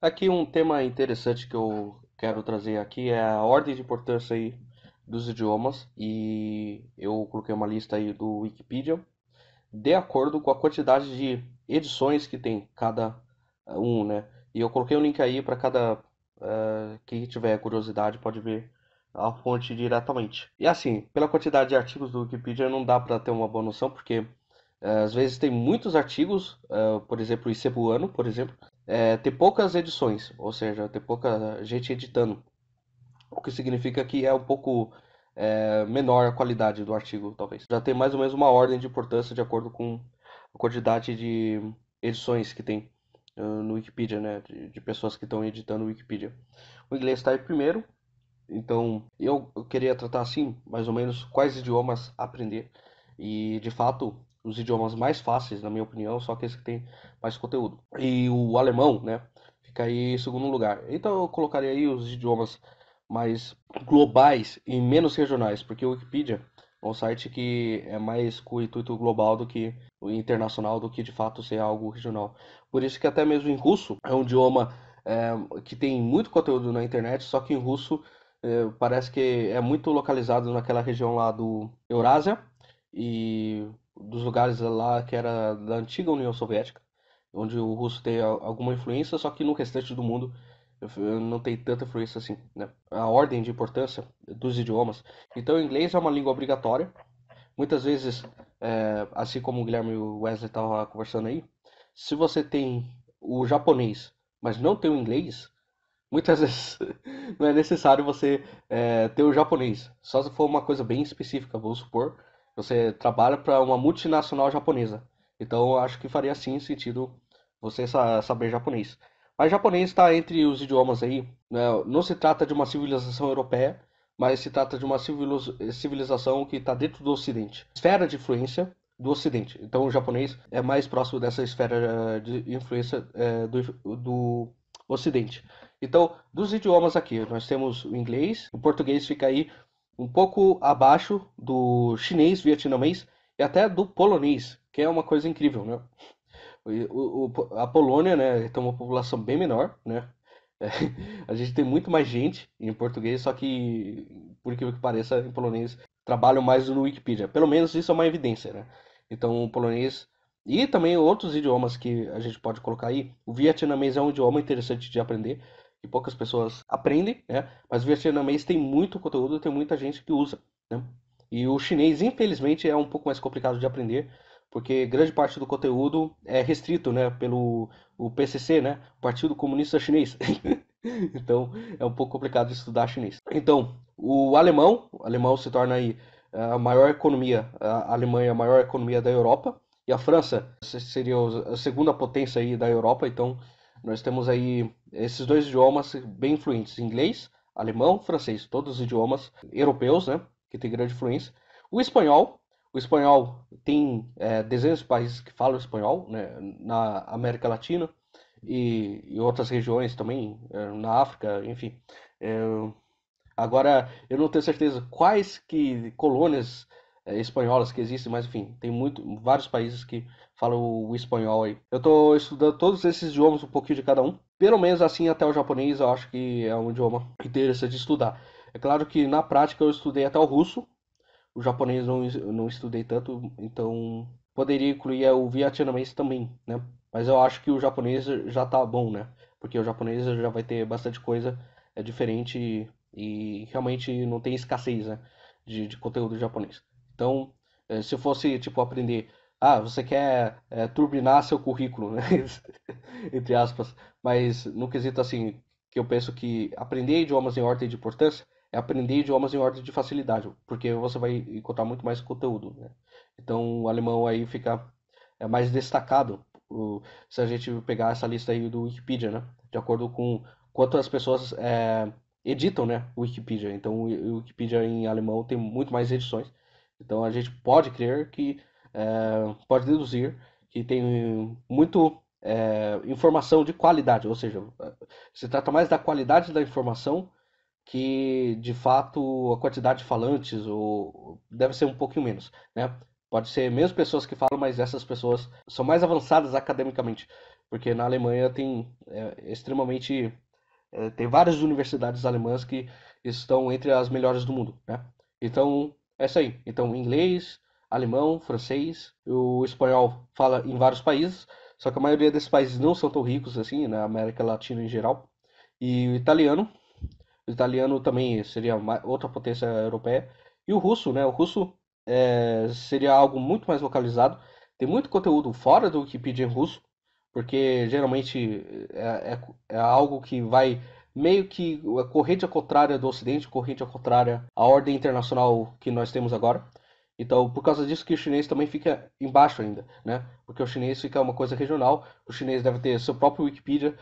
Aqui um tema interessante que eu quero trazer aqui é a ordem de importância aí dos idiomas e eu coloquei uma lista aí do Wikipedia de acordo com a quantidade de edições que tem cada eh, um, né? E eu coloquei um link aí para cada uh, quem tiver curiosidade pode ver a fonte diretamente. E assim, pela quantidade de artigos do Wikipedia não dá para ter uma boa noção porque eh, às vezes tem muitos artigos, por exemplo, o Icebuano, por exemplo, é, ter poucas edições, ou seja, ter pouca gente editando, o que significa que é um pouco é, menor a qualidade do artigo, talvez. Já tem mais ou menos uma ordem de importância de acordo com a quantidade de edições que tem ah, no Wikipedia, né, de, de pessoas que estão editando o Wikipedia. O inglês está em primeiro, então eu, eu queria tratar assim, mais ou menos, quais idiomas aprender. E de fato, os idiomas mais fáceis, na minha opinião, só aqueles que tem mais conteúdo. E o alemão, né, fica aí em segundo lugar. Então eu colocaria aí os idiomas mais globais e menos regionais, porque o Wikipedia é um site que é mais com o intuito global do que o internacional, do que de fato ser algo regional. Por isso que até mesmo em russo é um idioma é, que tem muito conteúdo na internet, só que em russo é, parece que é muito localizado naquela região lá do Eurásia e dos lugares lá que era da antiga União Soviética, onde o russo tem alguma influência, só que no restante do mundo não tem tanta influência assim, né? A ordem de importância dos idiomas. Então, o inglês é uma língua obrigatória. Muitas vezes, é, assim como o Guilherme e o Wesley estavam conversando aí, se você tem o japonês, mas não tem o inglês, muitas vezes não é necessário você é, ter o japonês. Só se for uma coisa bem específica, vou supor, você trabalha para uma multinacional japonesa. Então acho que faria sim sentido você saber japonês. Mas japonês está entre os idiomas aí. Né? Não se trata de uma civilização europeia, mas se trata de uma civilização que está dentro do Ocidente. Esfera de influência do Ocidente. Então o japonês é mais próximo dessa esfera eh, de influência é, do, do Ocidente. Então, dos idiomas aqui, nós temos o inglês, o português fica aí um pouco abaixo do chinês, vietnamês e até do polonês, que é uma coisa incrível, né? O, o, a Polônia, né, tem uma população bem menor, né? É, a gente tem muito mais gente em português, só que, por incrível que pareça, em polonês trabalham mais no Wikipedia. Pelo menos isso é uma evidência, né? Então, o polonês e também outros idiomas que a gente pode colocar aí. O vietnamês é um idioma interessante de aprender, que poucas pessoas aprendem, né? Mas o vietnamês tem muito conteúdo, tem muita gente que usa, né? E o chinês, infelizmente, é um pouco mais complicado de aprender, porque grande parte do conteúdo é restrito, né, pelo o PCC, né, Partido Comunista Chinês. então, é um pouco complicado de estudar chinês. Então, o alemão, o alemão se torna aí a maior economia, a Alemanha a maior economia da Europa, e a França seria a segunda potência aí da Europa, então nós temos aí esses dois idiomas bem fluentes, inglês, alemão, francês, todos os idiomas europeus, né, que tem grande fluência. O espanhol, o espanhol tem é, dezenas de países que falam espanhol, né, na América Latina e, e outras regiões também, é, na África, enfim. É, agora, eu não tenho certeza quais que colônias é, espanholas que existem, mas enfim, tem muito, vários países que falam o espanhol aí. Eu estou estudando todos esses idiomas, um pouquinho de cada um. Pelo menos assim, até o japonês, eu acho que é um idioma interessante de estudar. É claro que na prática eu estudei até o russo, o japonês não, não estudei tanto, então poderia incluir é, o vietnamês também, né? Mas eu acho que o japonês já tá bom, né? Porque o japonês já vai ter bastante coisa é diferente e, e realmente não tem escassez né? de, de conteúdo japonês. Então, eh, se eu fosse, tipo, aprender, ah, você quer é, turbinar seu currículo, né? entre aspas, mas no quesito, assim, que eu penso que aprender idiomas em ordem de importância é aprender idiomas em ordem de facilidade, porque você vai encontrar muito mais conteúdo, né? Então, o alemão aí fica é, mais destacado se a gente pegar essa lista aí do Wikipedia, né? De acordo com quanto as pessoas é, editam, né? O Wikipedia. Então, o Wikipedia em alemão tem muito mais edições. Então a gente pode crer que, é, pode deduzir que tem muito é, informação de qualidade, ou seja, eh, se trata mais da qualidade da informação que de fato a quantidade de falantes ou deve ser um pouquinho menos, né? Pode ser mesmo pessoas que falam, mas essas pessoas são mais avançadas academicamente, porque na Alemanha tem é, extremamente é, tem várias universidades alemãs que estão entre as melhores do mundo, né? Então é isso aí. Então, inglês, alemão, francês, o espanhol fala em vários países, só que a maioria desses países não são tão ricos assim, na né? América Latina em geral. E o italiano, o italiano também seria outra potência europeia. E o russo, né? O russo é, seria algo muito mais localizado. Tem muito conteúdo fora do Wikipedia em russo, porque geralmente é, é, é algo que vai meio que a corrente ao contrário do Ocidente, corrente ao contrário à ordem internacional que nós temos agora. Então, por causa disso que o chinês também fica embaixo ainda, né? Porque o chinês fica uma coisa regional, o chinês deve ter seu próprio Wikipedia,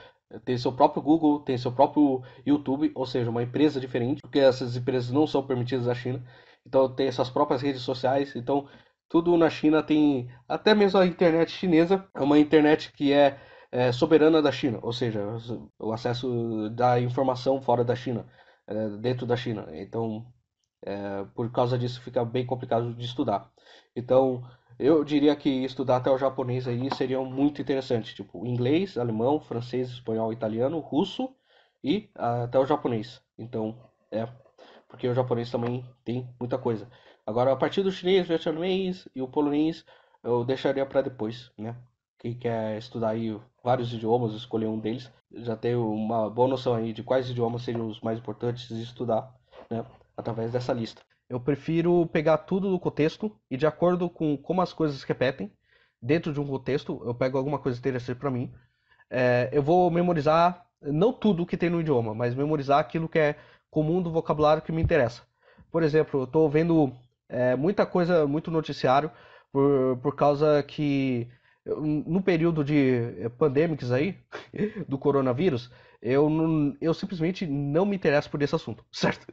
tem seu próprio Google, tem seu próprio YouTube, ou seja, uma empresa diferente, porque essas empresas não são permitidas na China. Então, tem suas próprias redes sociais, então tudo na China tem, até mesmo a internet chinesa, é uma internet que é é, soberana da China, ou seja, o acesso da informação fora da China, é, dentro da China. Então, é, por causa disso, fica bem complicado de estudar. Então, eu diria que estudar até o japonês aí seria muito interessante, tipo inglês, alemão, francês, espanhol, italiano, russo e até o japonês. Então, é, porque o japonês também tem muita coisa. Agora, a partir do chinês, vietnamês e o polonês, eu deixaria para depois, né? Quem quer estudar aí vários idiomas, escolher um deles. Já tenho uma boa noção aí de quais idiomas seriam os mais importantes de estudar, né, através dessa lista. Eu prefiro pegar tudo do contexto e de acordo com como as coisas se repetem, dentro de um contexto, eu pego alguma coisa interessante para mim. É, eu vou memorizar não tudo que tem no idioma, mas memorizar aquilo que é comum do vocabulário que me interessa. Por exemplo, eu estou vendo é, muita coisa, muito noticiário, por, por causa que no período de eh, pandemics aí, do coronavírus, eu, não, eu simplesmente não me interesso por esse assunto, certo?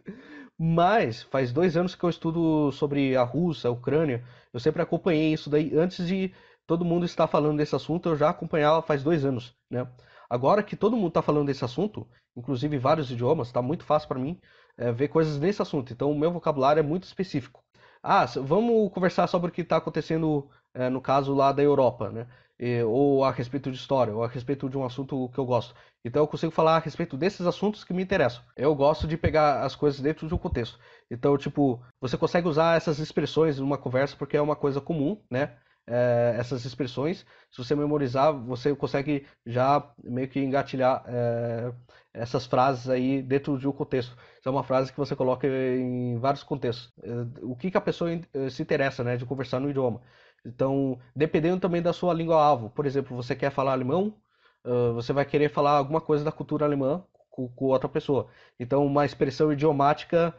Mas faz dois anos que eu estudo sobre a Rússia, a Ucrânia, eu sempre acompanhei isso daí. Antes de todo mundo estar falando desse assunto, eu já acompanhava faz dois anos, né? Agora que todo mundo está falando desse assunto, inclusive vários idiomas, está muito fácil para mim é, ver coisas nesse assunto. Então, o meu vocabulário é muito específico. Ah, vamos conversar sobre o que está acontecendo é, no caso lá da Europa, né? E, ou a respeito de história, ou a respeito de um assunto que eu gosto. Então eu consigo falar a respeito desses assuntos que me interessam. Eu gosto de pegar as coisas dentro de um contexto. Então, tipo, você consegue usar essas expressões numa conversa porque é uma coisa comum, né? é, essas expressões. Se você memorizar, você consegue já meio que engatilhar é, essas frases aí dentro de um contexto. Isso é uma frase que você coloca em vários contextos. Eh, o que, que a pessoa se interessa, né, de conversar no idioma. Então, dependendo também da sua língua-alvo. Por exemplo, você quer falar alemão, você vai querer falar alguma coisa da cultura alemã com, outra pessoa. Então, uma expressão idiomática,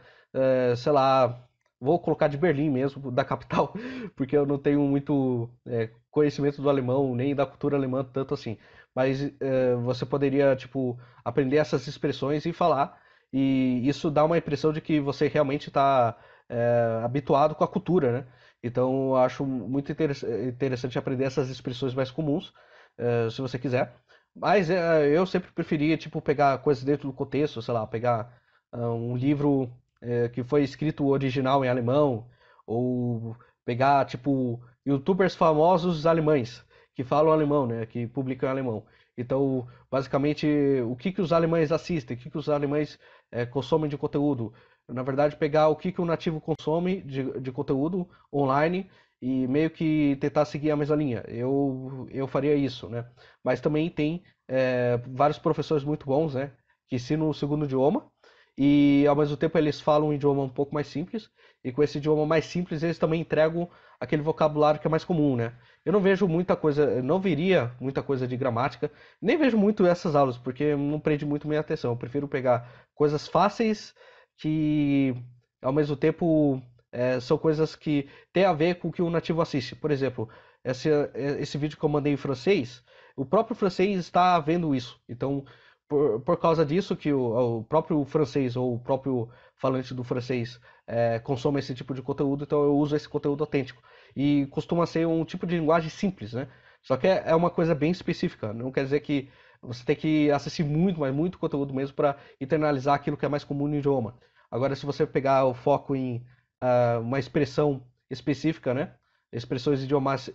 sei lá, vou colocar de Berlim mesmo, da capital, porque eu não tenho muito é, conhecimento do alemão, nem da cultura alemã tanto assim. Mas é, você poderia, tipo, aprender essas expressões e falar, e isso dá uma impressão de que você realmente está é, habituado com a cultura, né? Então, eu acho muito interessante aprender essas expressões mais comuns, é, se você quiser. Mas é, eu sempre preferia, tipo, pegar coisas dentro do contexto, sei lá, pegar ah, um livro é, que foi escrito original em alemão, ou pegar, tipo, youtubers famosos alemães, que falam alemão, né, que publicam em alemão. Então, basicamente, o que, que os alemães assistem, o que, que os alemães é, consomem de conteúdo. Na verdade, pegar o que, que o nativo consome de, de conteúdo online e meio que tentar seguir a mesma linha. Eu, eu faria isso, né? Mas também tem é, vários professores muito bons, né? Que ensinam o segundo idioma e ao mesmo tempo eles falam um idioma um pouco mais simples, e com esse idioma mais simples eles também entregam aquele vocabulário que é mais comum, né? Eu não vejo muita coisa, não viria muita coisa de gramática, nem vejo muito essas aulas, porque não prende muito minha atenção. Eu prefiro pegar coisas fáceis que ao mesmo tempo é, são coisas que têm a ver com o que o nativo assiste. Por exemplo, esse, é, esse vídeo que eu mandei em francês, o próprio francês está vendo isso. Então, por, por causa disso que o, o, próprio francês ou o próprio falante do francês é, consome esse tipo de conteúdo, então eu uso esse conteúdo autêntico. E costuma ser um tipo de linguagem simples, né? Só que é, é uma coisa bem específica, não quer dizer que você tem que assistir muito, mas muito conteúdo mesmo para internalizar aquilo que é mais comum no idioma. Agora, se você pegar o foco em uh, uma expressão específica, né? expressões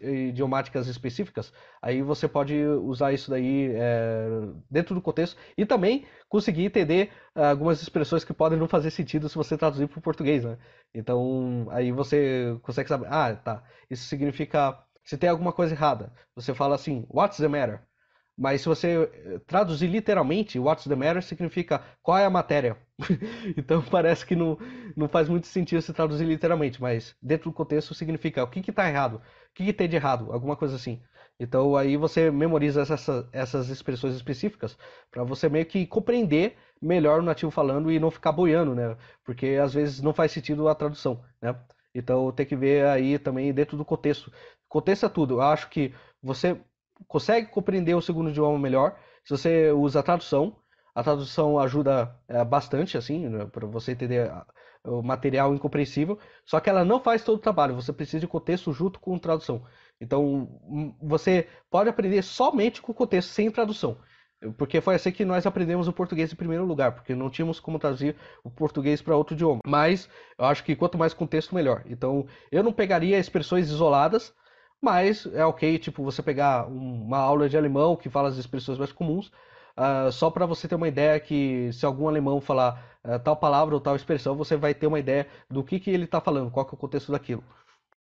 idiomáticas específicas, aí você pode usar isso daí é, dentro do contexto e também conseguir entender algumas expressões que podem não fazer sentido se você traduzir para o português, né? Então, aí você consegue saber, ah, tá, isso significa se tem alguma coisa errada. Você fala assim, what's the matter? Mas se você eh, traduzir literalmente, what's the matter significa qual é a matéria. então parece que não, não faz muito sentido se traduzir literalmente, mas dentro do contexto significa o que está errado, o que, que tem de errado, alguma coisa assim. Então aí você memoriza essa, essas expressões específicas para você meio que compreender melhor o nativo falando e não ficar boiando, né? Porque às vezes não faz sentido a tradução, né? Então tem que ver aí também dentro do contexto. Contexto é tudo. Eu acho que você consegue compreender o segundo idioma melhor se você usa a tradução. A tradução ajuda é, bastante, assim, né, para você entender o material incompreensível. Só que ela não faz todo o trabalho. Você precisa de contexto junto com tradução. Então, hum, você pode aprender somente com o contexto, sem tradução. Porque foi assim que nós aprendemos o português em primeiro lugar, porque não tínhamos como traduzir o português para outro idioma. Mas eu acho que quanto mais contexto, melhor. Então, eu não pegaria expressões isoladas, mas é ok, tipo, você pegar uma aula de alemão que fala as expressões mais comuns, uh, só para você ter uma ideia que se algum alemão falar uh, tal palavra ou tal expressão, você vai ter uma ideia do que, que ele está falando, qual que é o contexto daquilo.